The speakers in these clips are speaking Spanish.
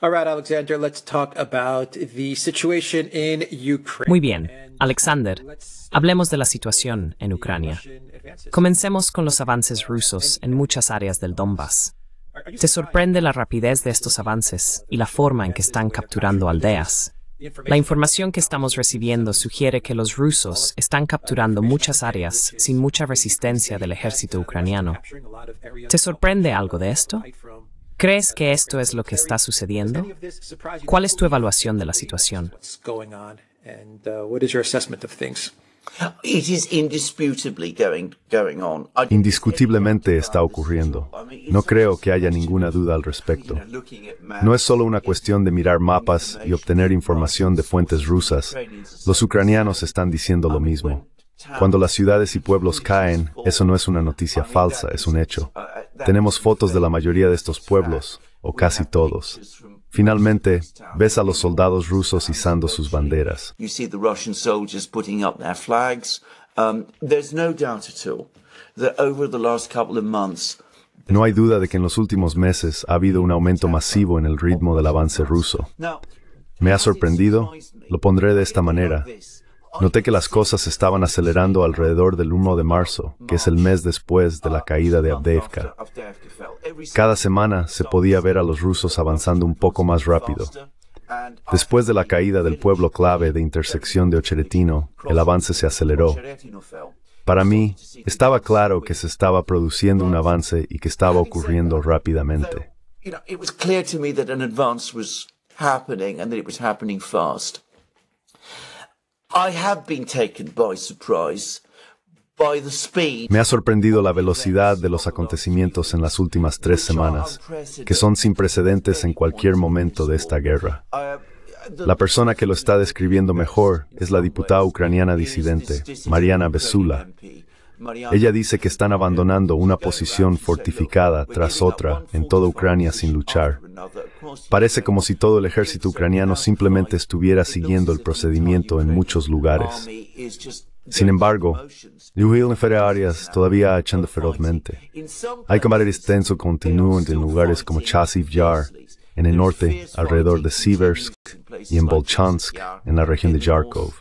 Alexander, let's talk about the in Muy bien, Alexander, hablemos de la situación en Ucrania. Comencemos con los avances rusos en muchas áreas del Donbass. Te sorprende la rapidez de estos avances y la forma en que están capturando aldeas. La información que estamos recibiendo sugiere que los rusos están capturando muchas áreas sin mucha resistencia del ejército ucraniano. ¿Te sorprende algo de esto? ¿Crees que esto es lo que está sucediendo? ¿Cuál es tu evaluación de la situación? Indiscutiblemente está ocurriendo. No creo que haya ninguna duda al respecto. No es solo una cuestión de mirar mapas y obtener información de fuentes rusas. Los ucranianos están diciendo lo mismo. Cuando las ciudades y pueblos caen, eso no es una noticia falsa, es un hecho. Tenemos fotos de la mayoría de estos pueblos, o casi todos. Finalmente, ves a los soldados rusos izando sus banderas. No hay duda de que en los últimos meses ha habido un aumento masivo en el ritmo del avance ruso. Me ha sorprendido, lo pondré de esta manera. Noté que las cosas estaban acelerando alrededor del 1 de marzo, que es el mes después de la caída de Abdeevka. Cada semana se podía ver a los rusos avanzando un poco más rápido. Después de la caída del pueblo clave de intersección de Ocheretino, el avance se aceleró. Para mí, estaba claro que se estaba produciendo un avance y que estaba ocurriendo rápidamente. Me ha sorprendido la velocidad de los acontecimientos en las últimas tres semanas, que son sin precedentes en cualquier momento de esta guerra. Uh, la persona que lo está describiendo mejor es la diputada ucraniana disidente, Mariana Besula, ella dice que están abandonando una posición fortificada tras otra en toda Ucrania sin luchar. Parece como si todo el ejército ucraniano simplemente estuviera siguiendo el procedimiento en muchos lugares. Sin embargo, Yuhil Arias todavía echando ferozmente. Hay combate extenso continuo en lugares como Chasiv Yar, en el norte, alrededor de Siversk, y en Bolchansk, en la región de Yarkov.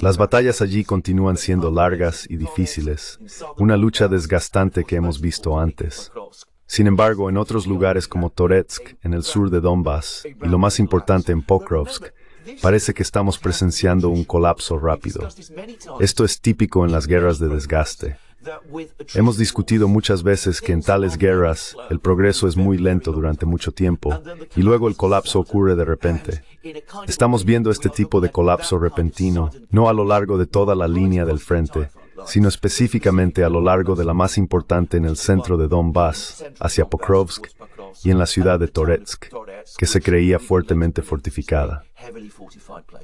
Las batallas allí continúan siendo largas y difíciles, una lucha desgastante que hemos visto antes. Sin embargo, en otros lugares como Toretsk, en el sur de Donbass, y lo más importante en Pokrovsk, parece que estamos presenciando un colapso rápido. Esto es típico en las guerras de desgaste. Hemos discutido muchas veces que en tales guerras el progreso es muy lento durante mucho tiempo y luego el colapso ocurre de repente. Estamos viendo este tipo de colapso repentino, no a lo largo de toda la línea del frente, sino específicamente a lo largo de la más importante en el centro de Donbass, hacia Pokrovsk, y en la ciudad de Toretsk, que se creía fuertemente fortificada.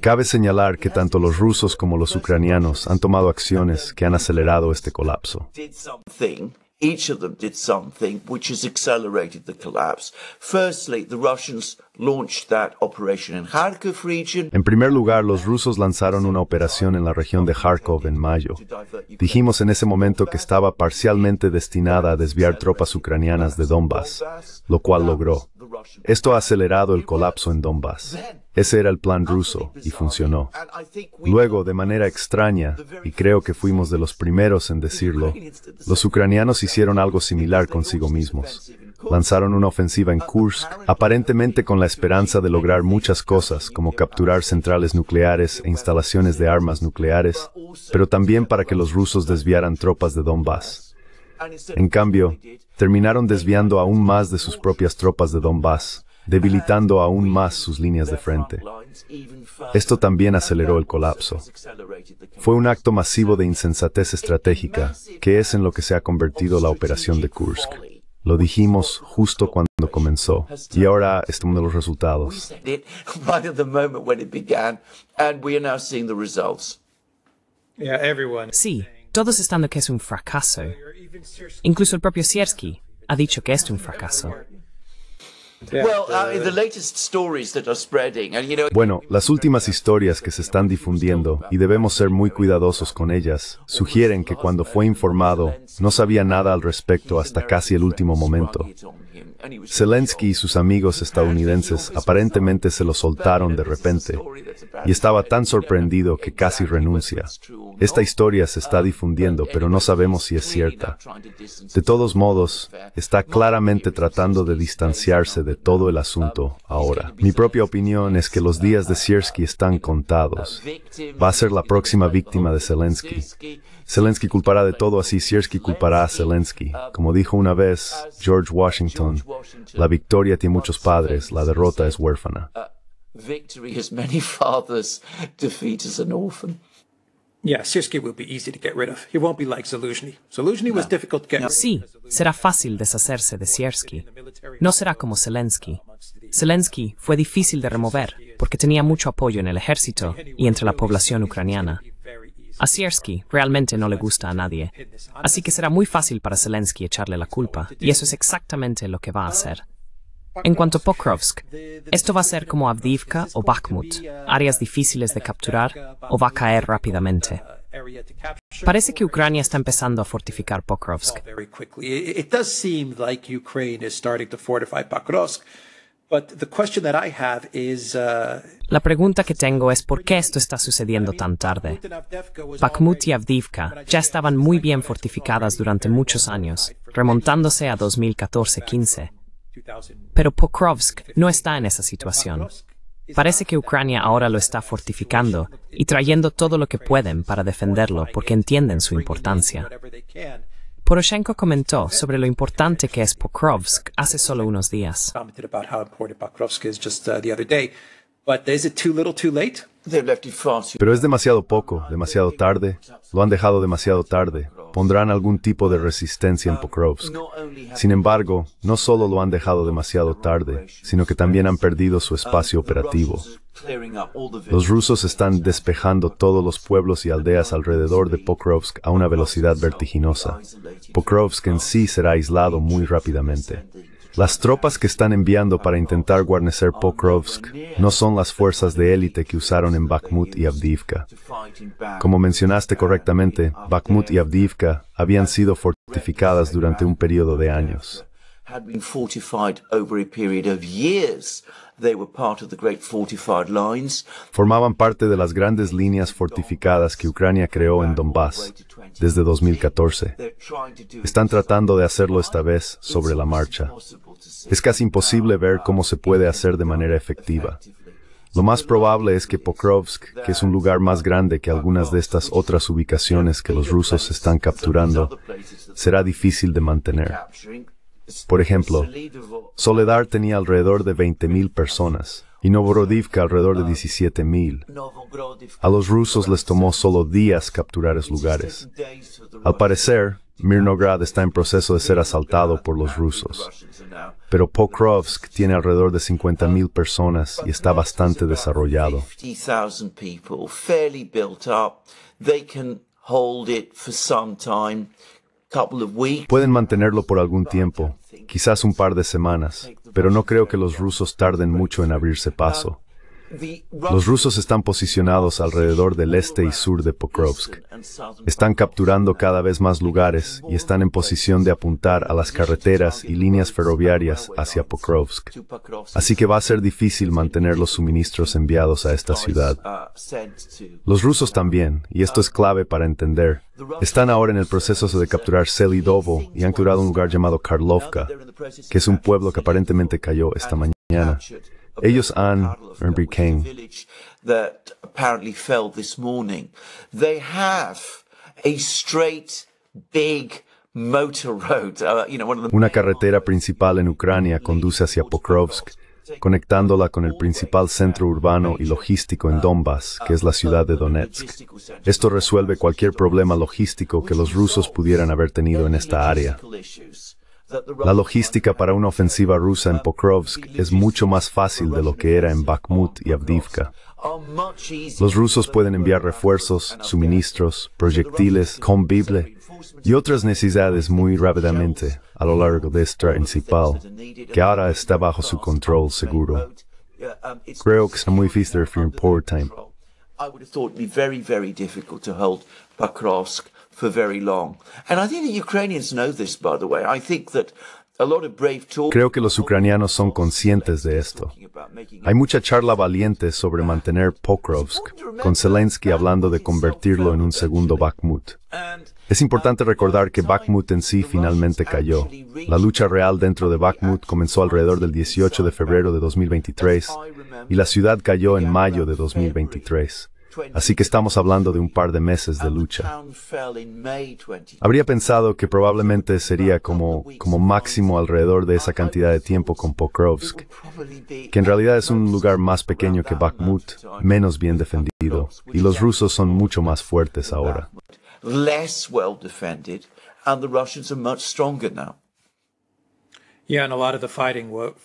Cabe señalar que tanto los rusos como los ucranianos han tomado acciones que han acelerado este colapso each of them did something which has accelerated the collapse. Firstly, the Russians launched that in region. En primer lugar, los rusos lanzaron una operación en la región de Kharkov en mayo. Dijimos en ese momento que estaba parcialmente destinada a desviar tropas ucranianas de Donbass, lo cual logró. Esto ha acelerado el colapso en Donbass. Ese era el plan ruso y funcionó. Luego, de manera extraña, y creo que fuimos de los primeros en decirlo, los ucranianos hicieron algo similar consigo mismos. Lanzaron una ofensiva en Kursk, aparentemente con la esperanza de lograr muchas cosas, como capturar centrales nucleares e instalaciones de armas nucleares, pero también para que los rusos desviaran tropas de Donbass. En cambio, terminaron desviando aún más de sus propias tropas de Donbass, debilitando aún más sus líneas de frente. Esto también aceleró el colapso. Fue un acto masivo de insensatez estratégica, que es en lo que se ha convertido la operación de Kursk. Lo dijimos justo cuando comenzó y ahora estamos viendo los resultados. Sí, todos están de que es un fracaso. Incluso el propio Siersky ha dicho que es un fracaso. Uh, bueno, las últimas historias que se están difundiendo, y debemos ser muy cuidadosos con ellas, sugieren que cuando fue informado, no sabía nada al respecto hasta casi el último momento. Zelensky y sus amigos estadounidenses aparentemente se lo soltaron de repente y estaba tan sorprendido que casi renuncia. Esta historia se está difundiendo, pero no sabemos si es cierta. De todos modos, está claramente tratando de distanciarse de todo el asunto ahora. Mi propia opinión es que los días de Siersky están contados. Va a ser la próxima víctima de Zelensky. Zelensky culpará de todo así, Siersky culpará a Zelensky. Como dijo una vez George Washington, la victoria tiene muchos padres, la derrota es huérfana. Uh, sí, será fácil deshacerse de Siersky. No será como Zelensky. Zelensky fue difícil de remover porque tenía mucho apoyo en el ejército y entre la población ucraniana. A realmente no le gusta a nadie, así que será muy fácil para Zelensky echarle la culpa, y eso es exactamente lo que va a hacer. En cuanto a Pokrovsk, esto va a ser como Avdivka o Bakhmut, áreas difíciles de capturar o va a caer rápidamente. Parece que Ucrania está empezando a fortificar Pokrovsk. Uh, La pregunta que tengo es por qué esto está sucediendo tan tarde. Bakhmut y Avdivka ya estaban muy bien fortificadas durante muchos años, remontándose a 2014-15. Pero Pokrovsk no está en esa situación. Parece que Ucrania ahora lo está fortificando y trayendo todo lo que pueden para defenderlo porque entienden su importancia. Poroshenko comentó sobre lo importante que es Pokrovsk hace solo unos días. Pero es demasiado poco, demasiado tarde. Lo han dejado demasiado tarde pondrán algún tipo de resistencia en Pokrovsk. Sin embargo, no solo lo han dejado demasiado tarde, sino que también han perdido su espacio operativo. Los rusos están despejando todos los pueblos y aldeas alrededor de Pokrovsk a una velocidad vertiginosa. Pokrovsk en sí será aislado muy rápidamente. Las tropas que están enviando para intentar guarnecer Pokrovsk no son las fuerzas de élite que usaron en Bakhmut y Avdiivka. Como mencionaste correctamente, Bakhmut y Avdiivka habían sido fortificadas durante un periodo de años. Formaban parte de las grandes líneas fortificadas que Ucrania creó en Donbass desde 2014. Están tratando de hacerlo esta vez sobre la marcha. Es casi imposible ver cómo se puede hacer de manera efectiva. Lo más probable es que Pokrovsk, que es un lugar más grande que algunas de estas otras ubicaciones que los rusos están capturando, será difícil de mantener. Por ejemplo, Soledar tenía alrededor de 20.000 personas y Novorodivka alrededor de 17.000. A los rusos les tomó solo días capturar esos lugares. Al parecer, Mirnograd está en proceso de ser asaltado por los rusos, pero Pokrovsk tiene alrededor de 50.000 personas y está bastante desarrollado. Pueden mantenerlo por algún tiempo, quizás un par de semanas, pero no creo que los rusos tarden mucho en abrirse paso. Los rusos están posicionados alrededor del este y sur de Pokrovsk. Están capturando cada vez más lugares y están en posición de apuntar a las carreteras y líneas ferroviarias hacia Pokrovsk. Así que va a ser difícil mantener los suministros enviados a esta ciudad. Los rusos también, y esto es clave para entender, están ahora en el proceso de capturar Selidovo y han curado un lugar llamado Karlovka, que es un pueblo que aparentemente cayó esta mañana. Ellos han, Una carretera principal en Ucrania conduce hacia Pokrovsk, conectándola con el principal centro urbano y logístico en Donbass, que es la ciudad de Donetsk. Esto resuelve cualquier problema logístico que los rusos pudieran haber tenido en esta área. La logística para una ofensiva rusa en Pokrovsk es mucho más fácil de lo que era en Bakhmut y Avdivka. Los rusos pueden enviar refuerzos, suministros, proyectiles, combustible y otras necesidades muy rápidamente a lo largo de esta principal, que ahora está bajo su control seguro. Creo que es muy difícil de I Pokrovsk Creo que los ucranianos son conscientes de esto. Hay mucha charla valiente sobre mantener Pokrovsk, con Zelensky hablando de convertirlo en un segundo Bakhmut. Es importante recordar que Bakhmut en sí finalmente cayó. La lucha real dentro de Bakhmut comenzó alrededor del 18 de febrero de 2023 y la ciudad cayó en mayo de 2023. Así que estamos hablando de un par de meses de lucha. Habría pensado que probablemente sería como, máximo alrededor de esa cantidad de tiempo con Pokrovsk, que en realidad es un lugar más pequeño que Bakhmut, menos bien defendido, y los rusos son mucho más fuertes ahora.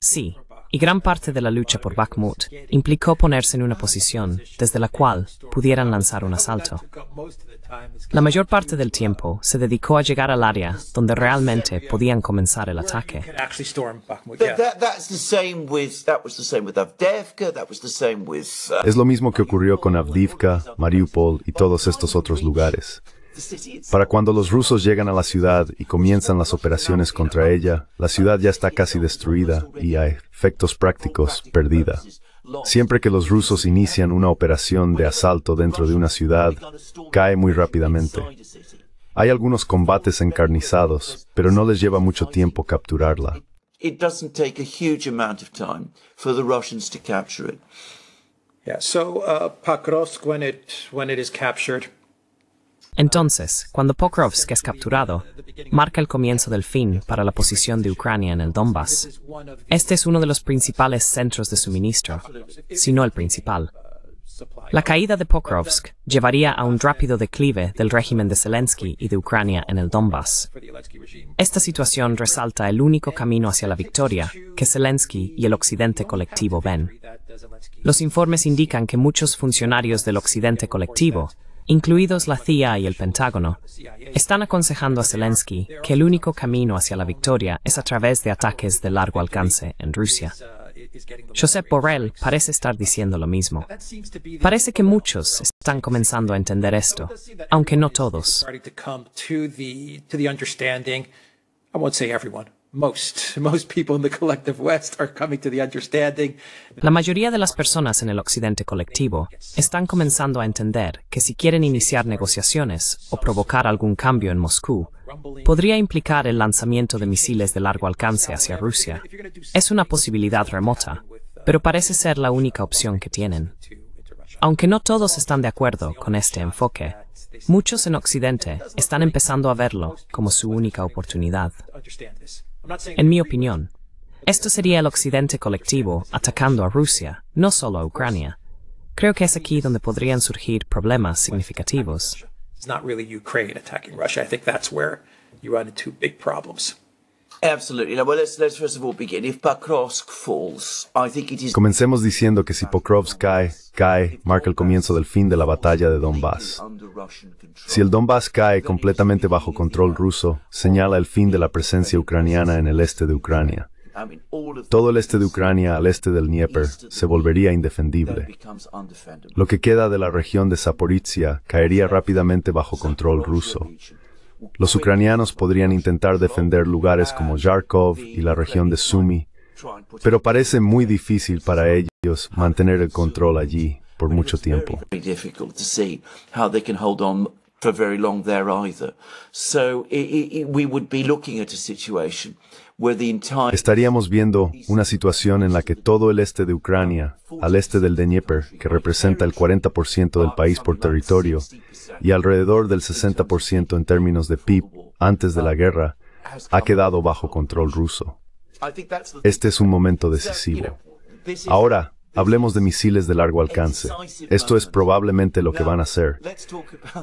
Sí, y gran parte de la lucha por Bakhmut implicó ponerse en una posición desde la cual pudieran lanzar un asalto. La mayor parte del tiempo se dedicó a llegar al área donde realmente podían comenzar el ataque. Es lo mismo que ocurrió con Avdivka, Mariupol y todos estos otros lugares. Para cuando los rusos llegan a la ciudad y comienzan las operaciones contra ella, la ciudad ya está casi destruida y a efectos prácticos perdida. Siempre que los rusos inician una operación de asalto dentro de una ciudad, cae muy rápidamente. Hay algunos combates encarnizados, pero no les lleva mucho tiempo capturarla. it when it is captured, entonces, cuando Pokrovsk es capturado, marca el comienzo del fin para la posición de Ucrania en el Donbass. Este es uno de los principales centros de suministro, si no el principal. La caída de Pokrovsk llevaría a un rápido declive del régimen de Zelensky y de Ucrania en el Donbass. Esta situación resalta el único camino hacia la victoria que Zelensky y el Occidente colectivo ven. Los informes indican que muchos funcionarios del Occidente colectivo incluidos la CIA y el Pentágono, están aconsejando a Zelensky que el único camino hacia la victoria es a través de ataques de largo alcance en Rusia. Josep Borrell parece estar diciendo lo mismo. Parece que muchos están comenzando a entender esto, aunque no todos. La mayoría de las personas en el occidente colectivo están comenzando a entender que si quieren iniciar negociaciones o provocar algún cambio en Moscú, podría implicar el lanzamiento de misiles de largo alcance hacia Rusia. Es una posibilidad remota, pero parece ser la única opción que tienen. Aunque no todos están de acuerdo con este enfoque, muchos en Occidente están empezando a verlo como su única oportunidad. En mi opinión, esto sería el occidente colectivo atacando a Rusia, no solo a Ucrania. Creo que es aquí donde podrían surgir problemas significativos. Comencemos diciendo que si Pokrovsk cae, cae, marca el comienzo del fin de la batalla de Donbass. Si el Donbass cae completamente bajo control ruso, señala el fin de la presencia ucraniana en el este de Ucrania. Todo el este de Ucrania al este del Dnieper se volvería indefendible. Lo que queda de la región de Zaporizhia caería rápidamente bajo control ruso. Los ucranianos podrían intentar defender lugares como Yarkov y la región de Sumi, pero parece muy difícil para ellos mantener el control allí por mucho tiempo. would be looking at situation Estaríamos viendo una situación en la que todo el este de Ucrania, al este del Dnieper, que representa el 40% del país por territorio, y alrededor del 60% en términos de PIB antes de la guerra, ha quedado bajo control ruso. Este es un momento decisivo. Ahora, Hablemos de misiles de largo alcance. Esto es probablemente lo que van a hacer,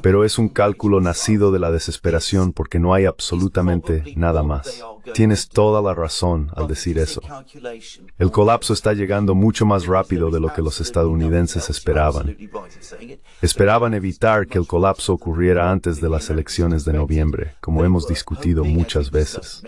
pero es un cálculo nacido de la desesperación porque no hay absolutamente nada más. Tienes toda la razón al decir eso. El colapso está llegando mucho más rápido de lo que los estadounidenses esperaban. Esperaban evitar que el colapso ocurriera antes de las elecciones de noviembre, como hemos discutido muchas veces.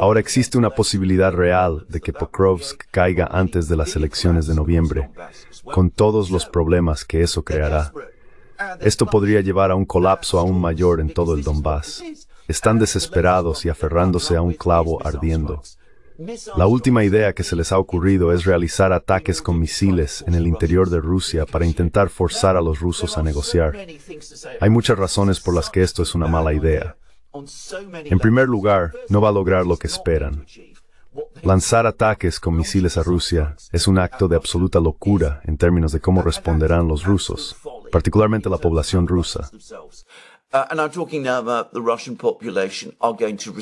Ahora existe una posibilidad real de que Pokrovsk caiga antes de las elecciones de noviembre, con todos los problemas que eso creará. Esto podría llevar a un colapso aún mayor en todo el Donbass. Están desesperados y aferrándose a un clavo ardiendo. La última idea que se les ha ocurrido es realizar ataques con misiles en el interior de Rusia para intentar forzar a los rusos a negociar. Hay muchas razones por las que esto es una mala idea. En primer lugar, no va a lograr lo que esperan. Lanzar ataques con misiles a Rusia es un acto de absoluta locura en términos de cómo responderán los rusos, particularmente la población rusa. Uh, and I'm talking about the Russian population, are going to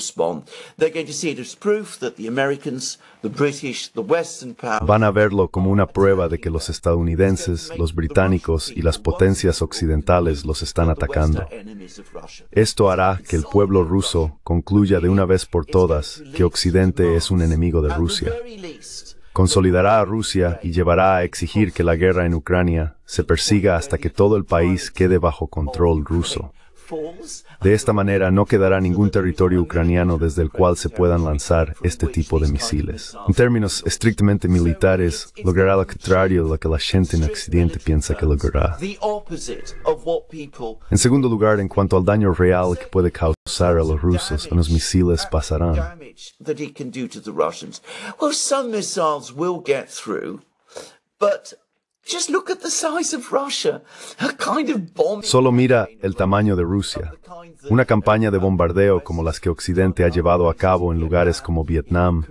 Van a verlo como una prueba de que los estadounidenses, los británicos y las potencias occidentales los están atacando. Esto hará que el pueblo ruso concluya de una vez por todas que Occidente es un enemigo de Rusia. Consolidará a Rusia y llevará a exigir que la guerra en Ucrania se persiga hasta que todo el país quede bajo control ruso. De esta manera no quedará ningún territorio ucraniano desde el cual se puedan lanzar este tipo de misiles. En términos estrictamente militares, logrará lo contrario de lo que la gente en Occidente piensa que logrará. En segundo lugar, en cuanto al daño real que puede causar a los rusos, los misiles pasarán. Solo mira el tamaño de Rusia. Una campaña de bombardeo como las que Occidente ha llevado a cabo en lugares como Vietnam,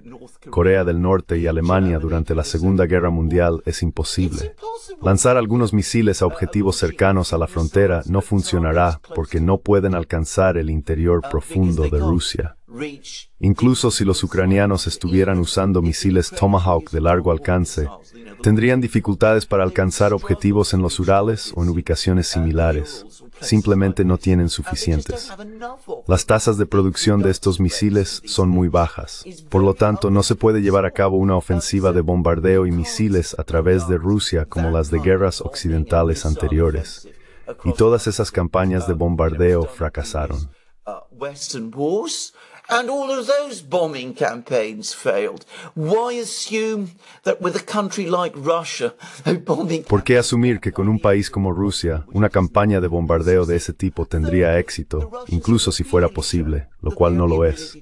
Corea del Norte y Alemania durante la Segunda Guerra Mundial es imposible. Lanzar algunos misiles a objetivos cercanos a la frontera no funcionará porque no pueden alcanzar el interior profundo de Rusia. Incluso si los ucranianos estuvieran usando misiles Tomahawk de largo alcance, tendrían dificultades para alcanzar objetivos en los Urales o en ubicaciones similares. Simplemente no tienen suficientes. Las tasas de producción de estos misiles son muy bajas. Por lo tanto, no se puede llevar a cabo una ofensiva de bombardeo y misiles a través de Rusia como las de guerras occidentales anteriores. Y todas esas campañas de bombardeo fracasaron. Uh, ¿Por qué asumir que con un país como Rusia, una campaña de bombardeo de ese tipo tendría éxito, incluso si fuera posible, lo cual no lo es?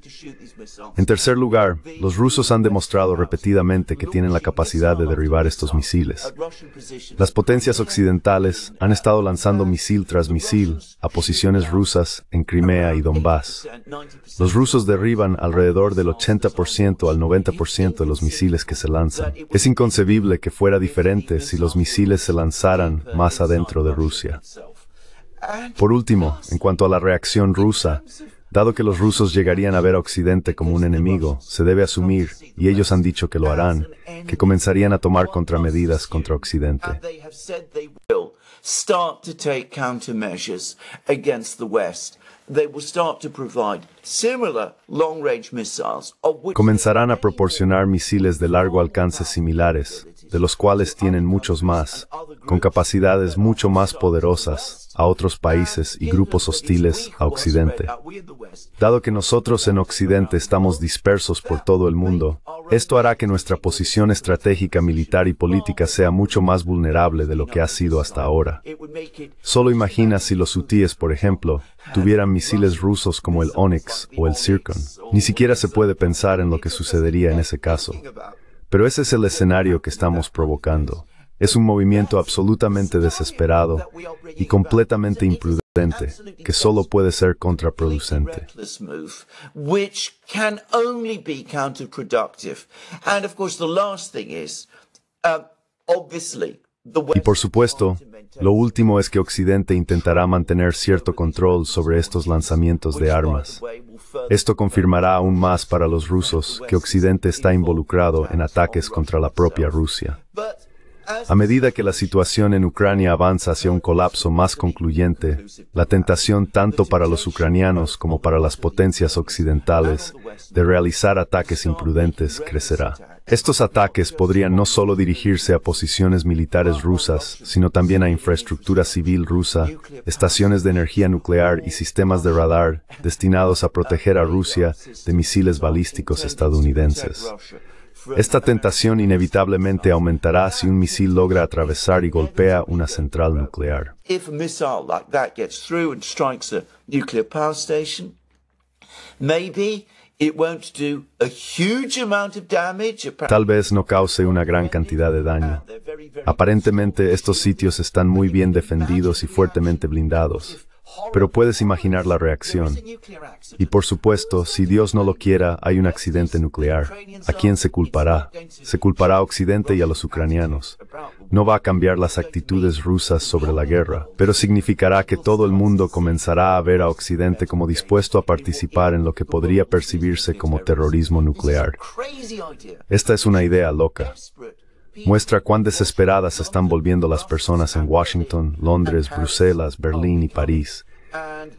En tercer lugar, los rusos han demostrado repetidamente que tienen la capacidad de derribar estos misiles. Las potencias occidentales han estado lanzando misil tras misil a posiciones rusas en Crimea y Donbass. Los rusos derriban alrededor del 80% al 90% de los misiles que se lanzan. Es inconcebible que fuera diferente si los misiles se lanzaran más adentro de Rusia. Por último, en cuanto a la reacción rusa, Dado que los rusos llegarían a ver a Occidente como un enemigo, se debe asumir, y ellos han dicho que lo harán, que comenzarían a tomar contramedidas contra Occidente. Comenzarán a proporcionar misiles de largo alcance similares, de los cuales tienen muchos más, con capacidades mucho más poderosas a otros países y grupos hostiles a Occidente. Dado que nosotros en Occidente estamos dispersos por todo el mundo, esto hará que nuestra posición estratégica militar y política sea mucho más vulnerable de lo que ha sido hasta ahora. Solo imagina si los hutíes, por ejemplo, tuvieran misiles rusos como el Onyx o el Zircon. Ni siquiera se puede pensar en lo que sucedería en ese caso. Pero ese es el escenario que estamos provocando. Es un movimiento absolutamente desesperado y completamente imprudente que solo puede ser contraproducente. Y por supuesto, lo último es que Occidente intentará mantener cierto control sobre estos lanzamientos de armas. Esto confirmará aún más para los rusos que Occidente está involucrado en ataques contra la propia Rusia. A medida que la situación en Ucrania avanza hacia un colapso más concluyente, la tentación tanto para los ucranianos como para las potencias occidentales de realizar ataques imprudentes crecerá. Estos ataques podrían no solo dirigirse a posiciones militares rusas, sino también a infraestructura civil rusa, estaciones de energía nuclear y sistemas de radar destinados a proteger a Rusia de misiles balísticos estadounidenses. Esta tentación inevitablemente aumentará si un misil logra atravesar y golpea una central nuclear. Tal vez no cause una gran cantidad de daño. Aparentemente estos sitios están muy bien defendidos y fuertemente blindados pero puedes imaginar la reacción. Y por supuesto, si Dios no lo quiera, hay un accidente nuclear. ¿A quién se culpará? Se culpará a Occidente y a los ucranianos. No va a cambiar las actitudes rusas sobre la guerra, pero significará que todo el mundo comenzará a ver a Occidente como dispuesto a participar en lo que podría percibirse como terrorismo nuclear. Esta es una idea loca muestra cuán desesperadas están volviendo las personas en Washington, Londres, Bruselas, Berlín y París.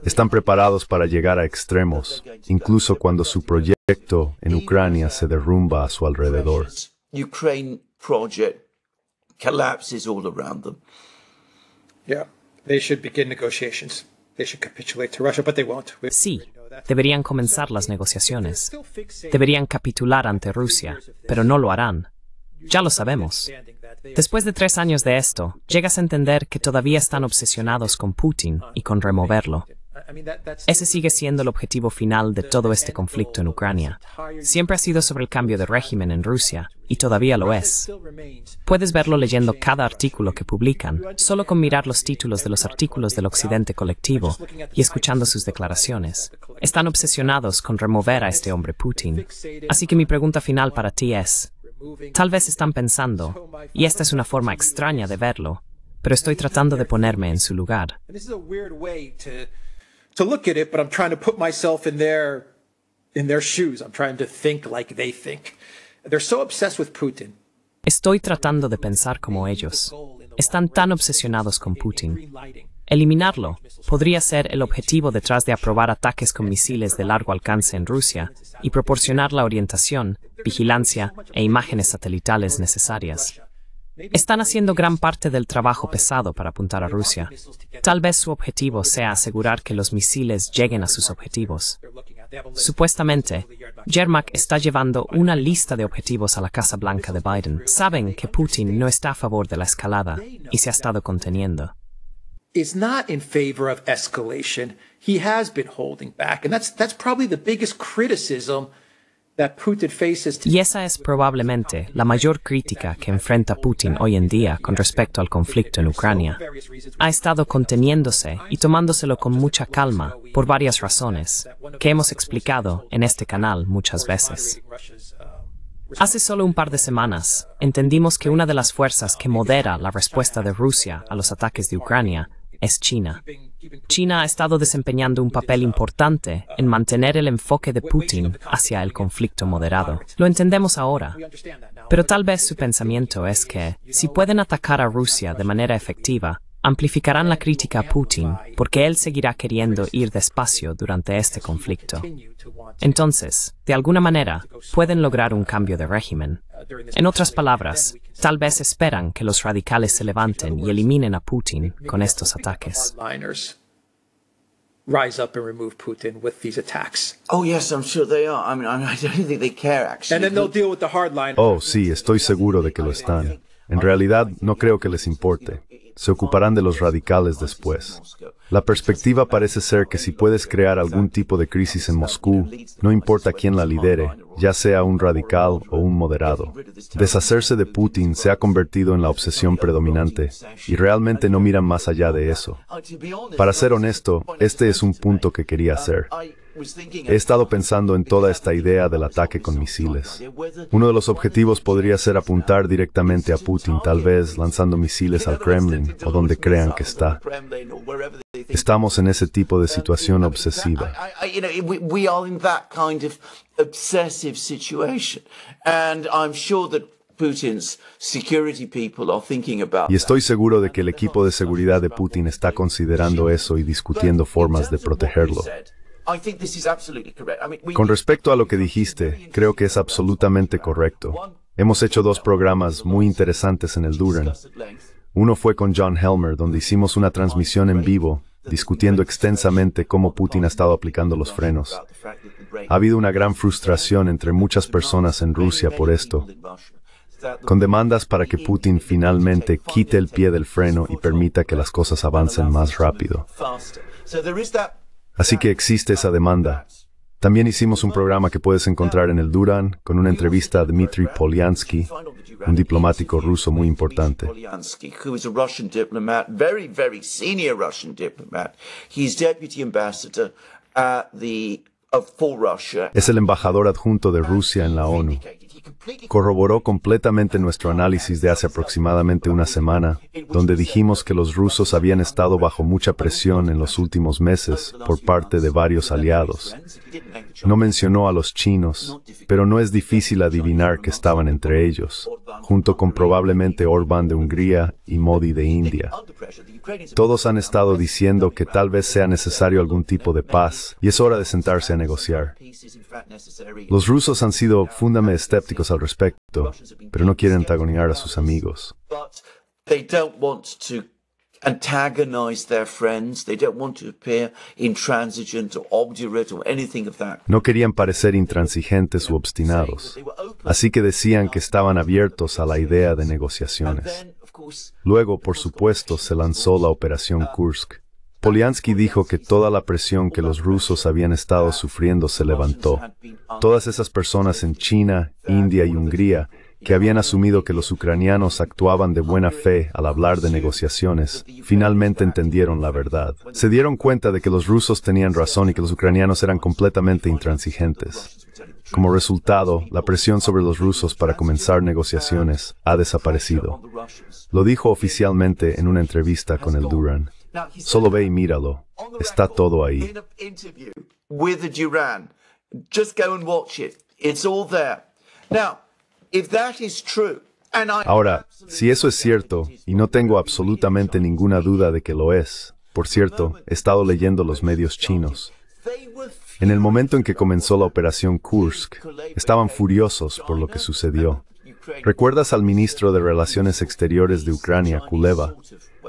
Están preparados para llegar a extremos, incluso cuando su proyecto en Ucrania se derrumba a su alrededor. Sí, deberían comenzar las negociaciones. Deberían capitular ante Rusia, pero no lo harán. Ya lo sabemos. Después de tres años de esto, llegas a entender que todavía están obsesionados con Putin y con removerlo. Ese sigue siendo el objetivo final de todo este conflicto en Ucrania. Siempre ha sido sobre el cambio de régimen en Rusia, y todavía lo es. Puedes verlo leyendo cada artículo que publican, solo con mirar los títulos de los artículos del Occidente colectivo y escuchando sus declaraciones. Están obsesionados con remover a este hombre Putin. Así que mi pregunta final para ti es, Tal vez están pensando, y esta es una forma extraña de verlo, pero estoy tratando de ponerme en su lugar. Estoy tratando de pensar como ellos. Están tan obsesionados con Putin. Eliminarlo podría ser el objetivo detrás de aprobar ataques con misiles de largo alcance en Rusia y proporcionar la orientación, vigilancia e imágenes satelitales necesarias. Están haciendo gran parte del trabajo pesado para apuntar a Rusia. Tal vez su objetivo sea asegurar que los misiles lleguen a sus objetivos. Supuestamente, Yermak está llevando una lista de objetivos a la Casa Blanca de Biden. Saben que Putin no está a favor de la escalada y se ha estado conteniendo favor He has been holding back. Y esa es probablemente la mayor crítica que enfrenta Putin hoy en día con respecto al conflicto en Ucrania. Ha estado conteniéndose y tomándoselo con mucha calma por varias razones que hemos explicado en este canal muchas veces. Hace solo un par de semanas entendimos que una de las fuerzas que modera la respuesta de Rusia a los ataques de Ucrania es China. China ha estado desempeñando un papel importante en mantener el enfoque de Putin hacia el conflicto moderado. Lo entendemos ahora, pero tal vez su pensamiento es que si pueden atacar a Rusia de manera efectiva, amplificarán la crítica a Putin porque él seguirá queriendo ir despacio durante este conflicto. Entonces, de alguna manera, pueden lograr un cambio de régimen. En otras palabras, tal vez esperan que los radicales se levanten y eliminen a Putin con estos ataques. Oh sí, estoy seguro de que lo están. En realidad, no creo que les importe. Se ocuparán de los radicales después. La perspectiva parece ser que si puedes crear algún tipo de crisis en Moscú, no importa quién la lidere, ya sea un radical o un moderado. Deshacerse de Putin se ha convertido en la obsesión predominante y realmente no miran más allá de eso. Para ser honesto, este es un punto que quería hacer. He estado pensando en toda esta idea del ataque con misiles. Uno de los objetivos podría ser apuntar directamente a Putin, tal vez lanzando misiles al Kremlin o donde crean que está. Estamos en ese tipo de situación obsesiva. Y estoy seguro de que el equipo de seguridad de Putin está considerando eso y discutiendo formas de protegerlo. Con respecto a lo que dijiste, creo que es absolutamente correcto. Hemos hecho dos programas muy interesantes en el Duran. Uno fue con John Helmer, donde hicimos una transmisión en vivo discutiendo extensamente cómo Putin ha estado aplicando los frenos. Ha habido una gran frustración entre muchas personas en Rusia por esto, con demandas para que Putin finalmente quite el pie del freno y permita que las cosas avancen más rápido. Así que existe esa demanda. También hicimos un programa que puedes encontrar en el Duran con una entrevista a Dmitry Polyansky, un diplomático ruso muy importante. Es el embajador adjunto de Rusia en la ONU. Corroboró completamente nuestro análisis de hace aproximadamente una semana, donde dijimos que los rusos habían estado bajo mucha presión en los últimos meses por parte de varios aliados. No mencionó a los chinos, pero no es difícil adivinar que estaban entre ellos, junto con probablemente Orbán de Hungría y Modi de India. Todos han estado diciendo que tal vez sea necesario algún tipo de paz, y es hora de sentarse a negociar. Los rusos han sido fundamente escépticos al respecto, pero no quieren antagonizar a sus amigos. No querían parecer intransigentes u obstinados, así que decían que estaban abiertos a la idea de negociaciones. Luego, por supuesto, se lanzó la operación uh, Kursk, Poliansky dijo que toda la presión que los rusos habían estado sufriendo se levantó. Todas esas personas en China, India y Hungría que habían asumido que los ucranianos actuaban de buena fe al hablar de negociaciones, finalmente entendieron la verdad. Se dieron cuenta de que los rusos tenían razón y que los ucranianos eran completamente intransigentes. Como resultado, la presión sobre los rusos para comenzar negociaciones ha desaparecido. Lo dijo oficialmente en una entrevista con el Duran. Solo ve y míralo. Está todo ahí. Ahora, si eso es cierto, y no tengo absolutamente ninguna duda de que lo es, por cierto, he estado leyendo los medios chinos. En el momento en que comenzó la operación Kursk, estaban furiosos por lo que sucedió. ¿Recuerdas al ministro de Relaciones Exteriores de Ucrania, Kuleva,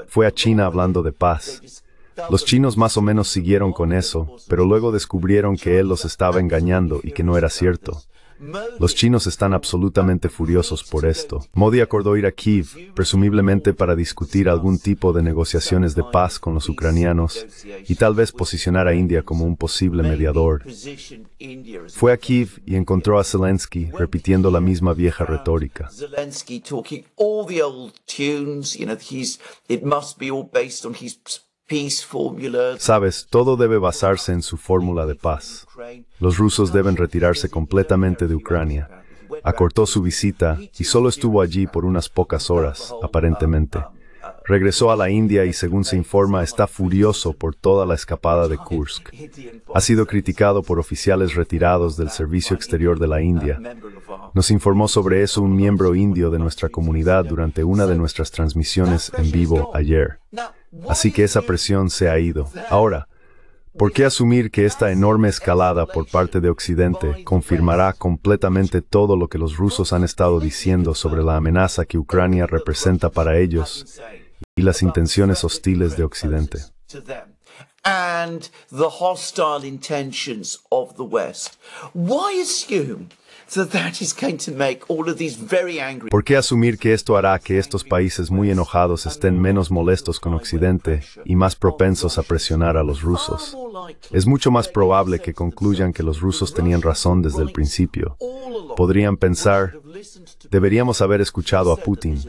fue a China hablando de paz. Los chinos más o menos siguieron con eso, pero luego descubrieron que él los estaba engañando y que no era cierto. Los chinos están absolutamente furiosos por esto. Modi acordó ir a Kiev, presumiblemente para discutir algún tipo de negociaciones de paz con los ucranianos y tal vez posicionar a India como un posible mediador. Fue a Kiev y encontró a Zelensky repitiendo la misma vieja retórica. Sabes, todo debe basarse en su fórmula de paz. Los rusos deben retirarse completamente de Ucrania. Acortó su visita y solo estuvo allí por unas pocas horas, aparentemente. Regresó a la India y según se informa está furioso por toda la escapada de Kursk. Ha sido criticado por oficiales retirados del Servicio Exterior de la India. Nos informó sobre eso un miembro indio de nuestra comunidad durante una de nuestras transmisiones en vivo ayer. Así que esa presión se ha ido. Ahora, ¿por qué asumir que esta enorme escalada por parte de Occidente confirmará completamente todo lo que los rusos han estado diciendo sobre la amenaza que Ucrania representa para ellos y las intenciones hostiles de Occidente? ¿Por qué asumir que esto hará que estos países muy enojados estén menos molestos con Occidente y más propensos a presionar a los rusos? Es mucho más probable que concluyan que los rusos tenían razón desde el principio. Podrían pensar, deberíamos haber escuchado a Putin.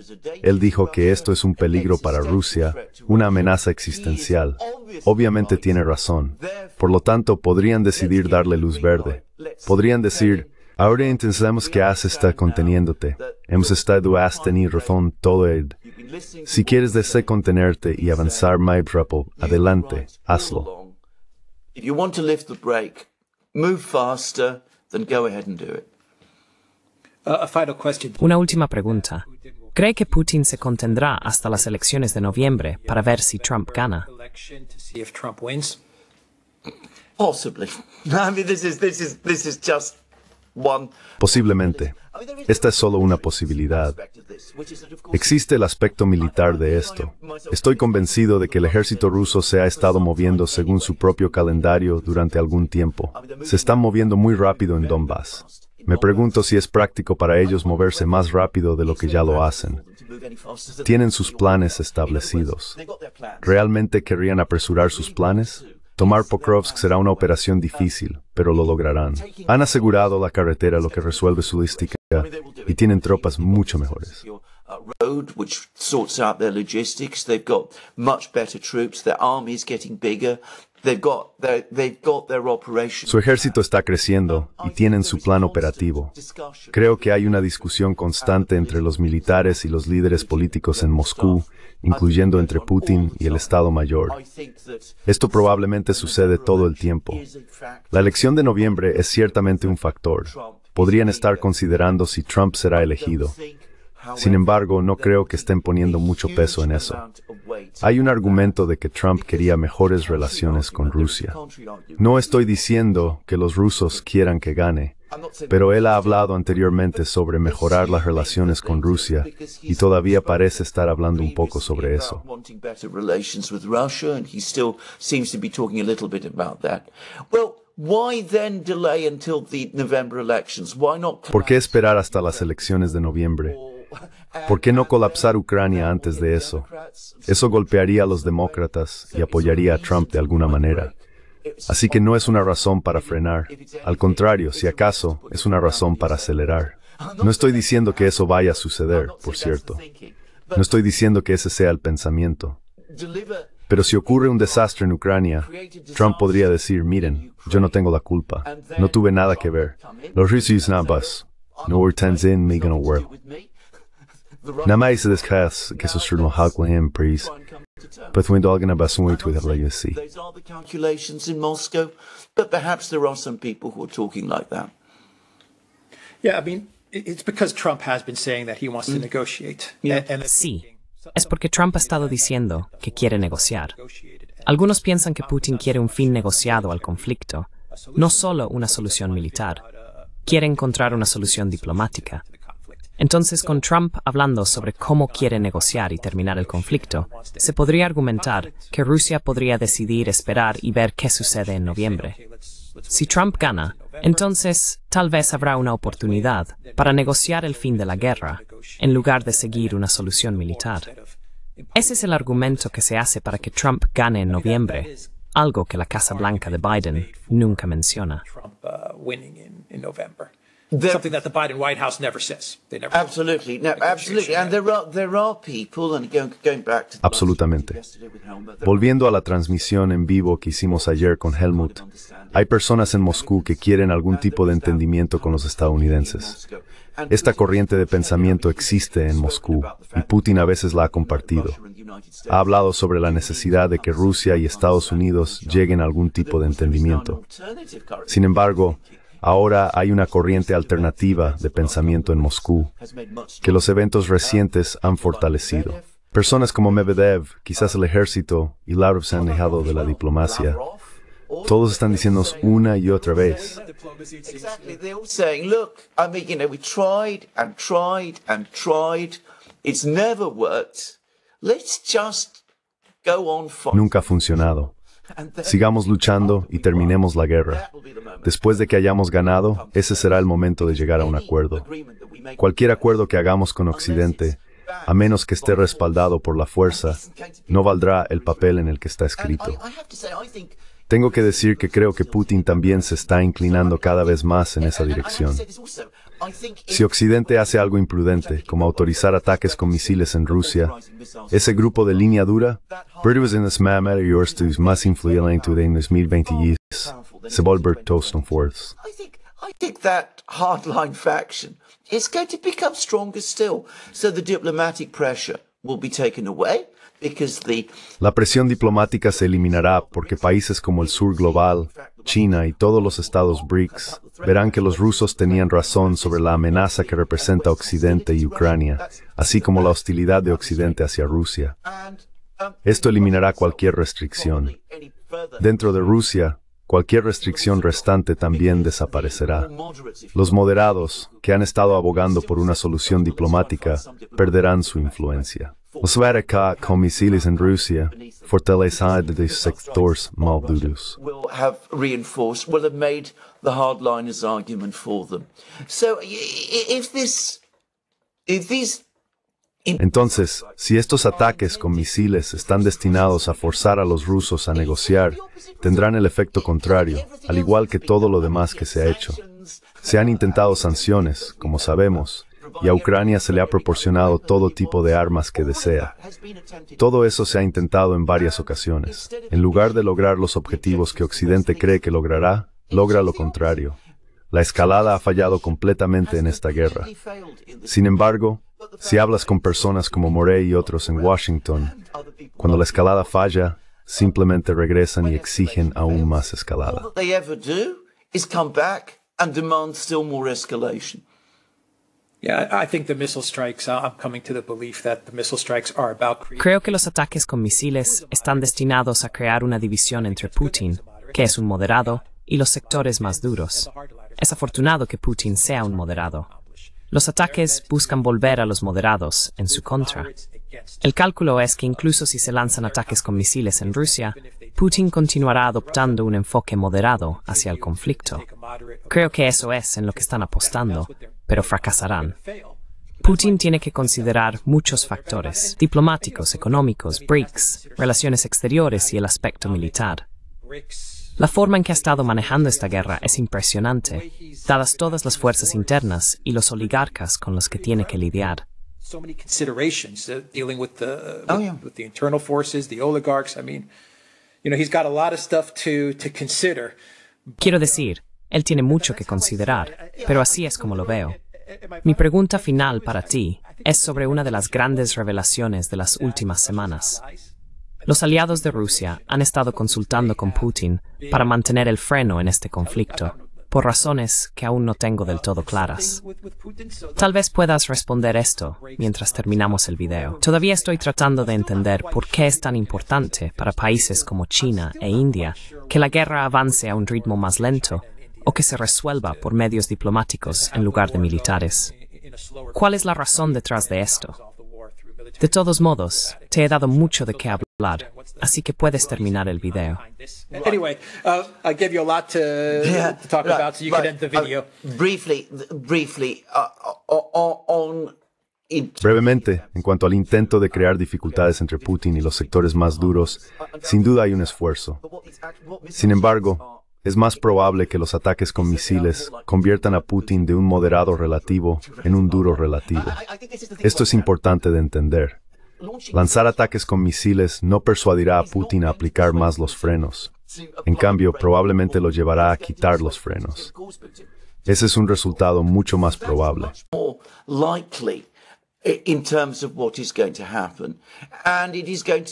Él dijo que esto es un peligro para Rusia, una amenaza existencial. Obviamente tiene razón. Por lo tanto, podrían decidir darle luz verde. Podrían decir, Ahora entendemos que has está conteniéndote. Hemos estado hasta tenido razón todo el. Si quieres desear contenerte y avanzar más rápido, adelante, hazlo. Una última pregunta. ¿Cree que Putin se contendrá hasta las elecciones de noviembre para ver si Trump gana? Possibly. I mean, this Posiblemente. Esta es solo una posibilidad. Existe el aspecto militar de esto. Estoy convencido de que el ejército ruso se ha estado moviendo según su propio calendario durante algún tiempo. Se están moviendo muy rápido en Donbass. Me pregunto si es práctico para ellos moverse más rápido de lo que ya lo hacen. Tienen sus planes establecidos. ¿Realmente querrían apresurar sus planes? Tomar Pokrovsk será una operación difícil, pero lo lograrán. Han asegurado la carretera, lo que resuelve su logística, y tienen tropas mucho mejores. Su ejército está creciendo y tienen su plan operativo. Creo que hay una discusión constante entre los militares y los líderes políticos en Moscú, incluyendo entre Putin y el Estado Mayor. Esto probablemente sucede todo el tiempo. La elección de noviembre es ciertamente un factor. Podrían estar considerando si Trump será elegido. Sin embargo, no creo que estén poniendo mucho peso en eso. Hay un argumento de que Trump quería mejores relaciones con Rusia. No estoy diciendo que los rusos quieran que gane, pero él ha hablado anteriormente sobre mejorar las relaciones con Rusia y todavía parece estar hablando un poco sobre eso. ¿Por qué esperar hasta las elecciones de noviembre? ¿Por qué no colapsar Ucrania antes de eso? Eso golpearía a los demócratas y apoyaría a Trump de alguna manera. Así que no es una razón para frenar. Al contrario, si acaso, es una razón para acelerar. No estoy diciendo que eso vaya a suceder, por cierto. No estoy diciendo que ese sea el pensamiento. Pero si ocurre un desastre en Ucrania, Trump podría decir, miren, yo no tengo la culpa, no tuve nada que ver. Los rusos no No work. Namais class que sus journal Hakwa him priest. But pues when Dogan Abasuit with a legacy. Those are the calculations in Moscow, but perhaps there are some people who are talking like that. Yeah, I mean, it's because Trump has been saying that he wants to mm. negotiate. Yeah. And sí, es porque Trump ha estado diciendo que quiere negociar. Algunos piensan que Putin quiere un fin negociado al conflicto, no solo una solución militar. Quiere encontrar una solución diplomática. Entonces, con Trump hablando sobre cómo quiere negociar y terminar el conflicto, se podría argumentar que Rusia podría decidir esperar y ver qué sucede en noviembre. Si Trump gana, entonces tal vez habrá una oportunidad para negociar el fin de la guerra, en lugar de seguir una solución militar. Ese es el argumento que se hace para que Trump gane en noviembre, algo que la Casa Blanca de Biden nunca menciona. Uh, Biden White House Absolutamente. Volviendo a la transmisión en vivo que hicimos ayer con Helmut, hay personas en Moscú que quieren algún tipo de entendimiento con los estadounidenses. Esta corriente de pensamiento existe en Moscú y Putin a veces la ha compartido. Ha hablado sobre la necesidad de que Rusia y Estados Unidos lleguen a algún tipo de entendimiento. Sin embargo, Ahora hay una corriente alternativa de pensamiento en Moscú que los eventos recientes han fortalecido. Personas como Medvedev, quizás el ejército y Lavrov se han dejado de la diplomacia. Todos están diciendo una y otra vez. Nunca ha funcionado. Sigamos luchando y terminemos la guerra. Después de que hayamos ganado, ese será el momento de llegar a un acuerdo. Cualquier acuerdo que hagamos con Occidente, a menos que esté respaldado por la fuerza, no valdrá el papel en el que está escrito. Tengo que decir que creo que Putin también se está inclinando cada vez más en esa dirección. Si Occidente hace algo imprudente, como autorizar ataques con misiles en Rusia, ese grupo de línea dura, in Britain's mamma y Orstus más influyente en 2020 se volver Toston Force. I think that hardline faction is going to become stronger still, so the diplomatic pressure will be taken away. La presión diplomática se eliminará porque países como el sur global, China y todos los estados BRICS verán que los rusos tenían razón sobre la amenaza que representa Occidente y Ucrania, así como la hostilidad de Occidente hacia Rusia. Esto eliminará cualquier restricción. Dentro de Rusia, cualquier restricción restante también desaparecerá. Los moderados, que han estado abogando por una solución diplomática, perderán su influencia. Los misiles en Rusia, entonces, si estos ataques con misiles están destinados a forzar a los rusos a negociar, tendrán el efecto contrario, al igual que todo lo demás que se ha hecho. Se han intentado sanciones, como sabemos, y a Ucrania se le ha proporcionado todo tipo de armas que desea. Todo eso se ha intentado en varias ocasiones. En lugar de lograr los objetivos que Occidente cree que logrará, logra lo contrario. La escalada ha fallado completamente en esta guerra. Sin embargo, si hablas con personas como Morey y otros en Washington, cuando la escalada falla, simplemente regresan y exigen aún más escalada. Creo que los ataques con misiles están destinados a crear una división entre Putin, que es un moderado, y los sectores más duros. Es afortunado que Putin sea un moderado. Los ataques buscan volver a los moderados en su contra. El cálculo es que incluso si se lanzan ataques con misiles en Rusia, Putin continuará adoptando un enfoque moderado hacia el conflicto. Creo que eso es en lo que están apostando, pero fracasarán. Putin tiene que considerar muchos factores, diplomáticos, económicos, BRICS, relaciones exteriores y el aspecto militar. La forma en que ha estado manejando esta guerra es impresionante, dadas todas las fuerzas internas y los oligarcas con los que tiene que lidiar. Quiero decir, él tiene mucho que considerar, pero así es como lo veo. Mi pregunta final para ti es sobre una de las grandes revelaciones de las últimas semanas. Los aliados de Rusia han estado consultando con Putin para mantener el freno en este conflicto, por razones que aún no tengo del todo claras. Tal vez puedas responder esto mientras terminamos el video. Todavía estoy tratando de entender por qué es tan importante para países como China e India que la guerra avance a un ritmo más lento o que se resuelva por medios diplomáticos en lugar de militares. ¿Cuál es la razón detrás de esto? De todos modos, te he dado mucho de qué hablar, así que puedes terminar el video. Brevemente, en cuanto al intento de crear dificultades entre Putin y los sectores más duros, sin duda hay un esfuerzo. Sin embargo, es más probable que los ataques con misiles conviertan a Putin de un moderado relativo en un duro relativo. Esto es importante de entender. Lanzar ataques con misiles no persuadirá a Putin a aplicar más los frenos. En cambio, probablemente lo llevará a quitar los frenos. Ese es un resultado mucho más probable. And it is going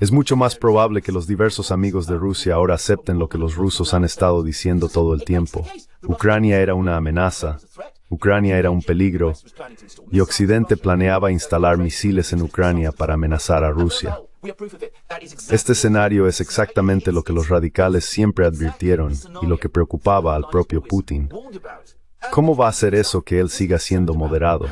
es mucho más probable que los diversos amigos de Rusia ahora acepten lo que los rusos han estado diciendo todo el tiempo. Ucrania era una amenaza, Ucrania era un peligro, y Occidente planeaba instalar misiles en Ucrania para amenazar a Rusia. Este escenario es exactamente lo que los radicales siempre advirtieron y lo que preocupaba al propio Putin. ¿Cómo va a hacer eso que él siga siendo moderado?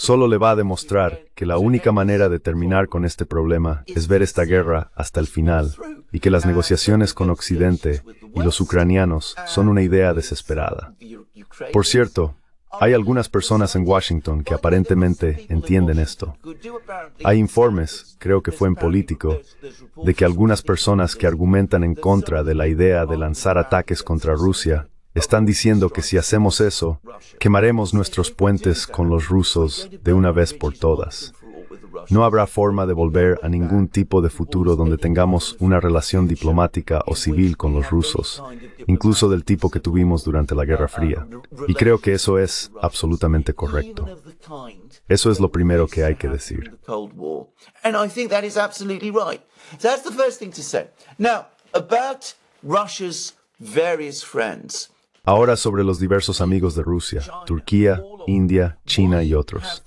Solo le va a demostrar que la única manera de terminar con este problema es ver esta guerra hasta el final y que las negociaciones con Occidente y los ucranianos son una idea desesperada. Por cierto, hay algunas personas en Washington que aparentemente entienden esto. Hay informes, creo que fue en político, de que algunas personas que argumentan en contra de la idea de lanzar ataques contra Rusia están diciendo que si hacemos eso, quemaremos nuestros puentes con los rusos de una vez por todas. No habrá forma de volver a ningún tipo de futuro donde tengamos una relación diplomática o civil con los rusos, incluso del tipo que tuvimos durante la Guerra Fría. Y creo que eso es absolutamente correcto. Eso es lo primero que hay que decir. Russia's various friends. Ahora sobre los diversos amigos de Rusia, Turquía, India, China y otros.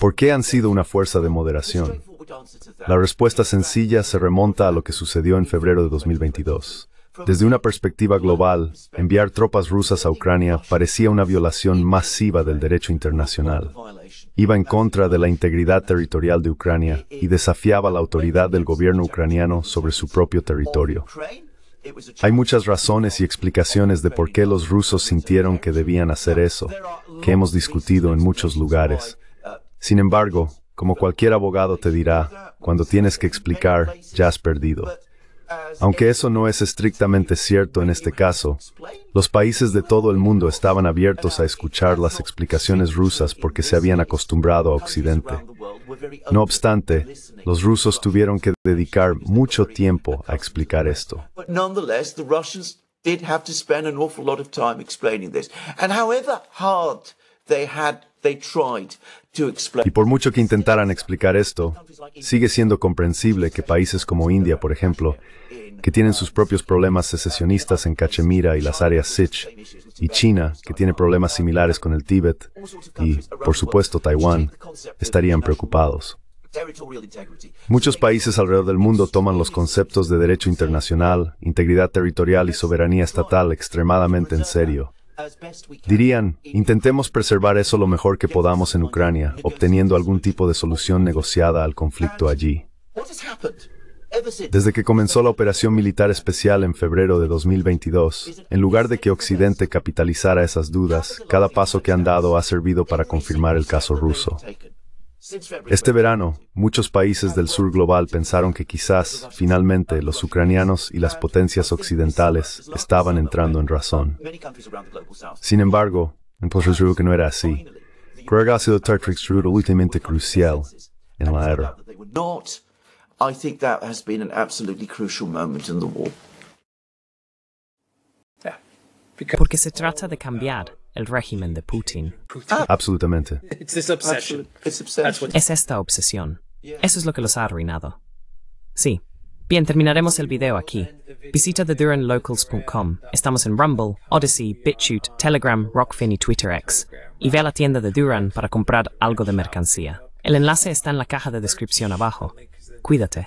¿Por qué han sido una fuerza de moderación? La respuesta sencilla se remonta a lo que sucedió en febrero de 2022. Desde una perspectiva global, enviar tropas rusas a Ucrania parecía una violación masiva del derecho internacional. Iba en contra de la integridad territorial de Ucrania y desafiaba la autoridad del gobierno ucraniano sobre su propio territorio. Hay muchas razones y explicaciones de por qué los rusos sintieron que debían hacer eso, que hemos discutido en muchos lugares. Sin embargo, como cualquier abogado te dirá, cuando tienes que explicar, ya has perdido. Aunque eso no es estrictamente cierto en este caso, los países de todo el mundo estaban abiertos a escuchar las explicaciones rusas porque se habían acostumbrado a Occidente. No obstante, los rusos tuvieron que dedicar mucho tiempo a explicar esto. And however hard they had y por mucho que intentaran explicar esto, sigue siendo comprensible que países como India, por ejemplo, que tienen sus propios problemas secesionistas en Cachemira y las áreas Sich, y China, que tiene problemas similares con el Tíbet, y, por supuesto, Taiwán, estarían preocupados. Muchos países alrededor del mundo toman los conceptos de derecho internacional, integridad territorial y soberanía estatal extremadamente en serio Dirían, intentemos preservar eso lo mejor que podamos en Ucrania, obteniendo algún tipo de solución negociada al conflicto allí. Desde que comenzó la operación militar especial en febrero de 2022, en lugar de que Occidente capitalizara esas dudas, cada paso que han dado ha servido para confirmar el caso ruso. Este verano, muchos países del sur global pensaron que quizás, finalmente, los ucranianos y las potencias occidentales estaban entrando en razón. Sin embargo, en creo que no era así. Creo ha sido últimamente crucial en la era. Porque se trata de cambiar el régimen de Putin. Ah. absolutamente. Es esta obsesión. Eso es lo que los ha arruinado. Sí. Bien, terminaremos el video aquí. Visita theduranlocals.com. Estamos en Rumble, Odyssey, BitChute, Telegram, Rockfin y TwitterX. Y ve a la tienda de Duran para comprar algo de mercancía. El enlace está en la caja de descripción abajo. Cuídate.